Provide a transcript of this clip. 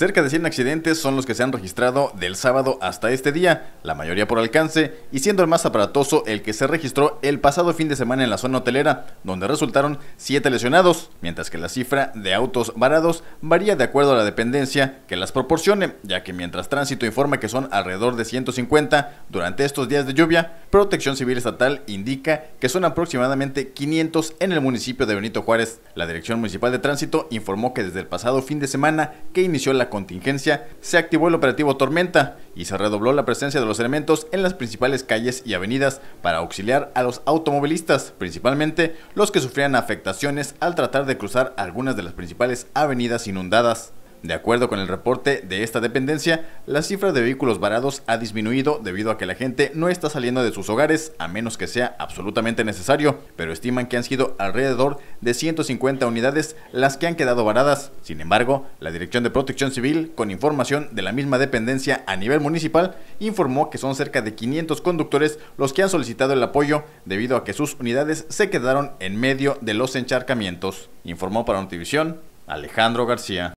Cerca de 100 accidentes son los que se han registrado del sábado hasta este día, la mayoría por alcance, y siendo el más aparatoso el que se registró el pasado fin de semana en la zona hotelera, donde resultaron 7 lesionados, mientras que la cifra de autos varados varía de acuerdo a la dependencia que las proporcione, ya que mientras Tránsito informa que son alrededor de 150 durante estos días de lluvia, Protección Civil Estatal indica que son aproximadamente 500 en el municipio de Benito Juárez. La Dirección Municipal de Tránsito informó que desde el pasado fin de semana que inició la contingencia, se activó el operativo Tormenta y se redobló la presencia de los elementos en las principales calles y avenidas para auxiliar a los automovilistas, principalmente los que sufrían afectaciones al tratar de cruzar algunas de las principales avenidas inundadas. De acuerdo con el reporte de esta dependencia, la cifra de vehículos varados ha disminuido debido a que la gente no está saliendo de sus hogares a menos que sea absolutamente necesario, pero estiman que han sido alrededor de 150 unidades las que han quedado varadas. Sin embargo, la Dirección de Protección Civil, con información de la misma dependencia a nivel municipal, informó que son cerca de 500 conductores los que han solicitado el apoyo debido a que sus unidades se quedaron en medio de los encharcamientos, informó para Notivisión Alejandro García.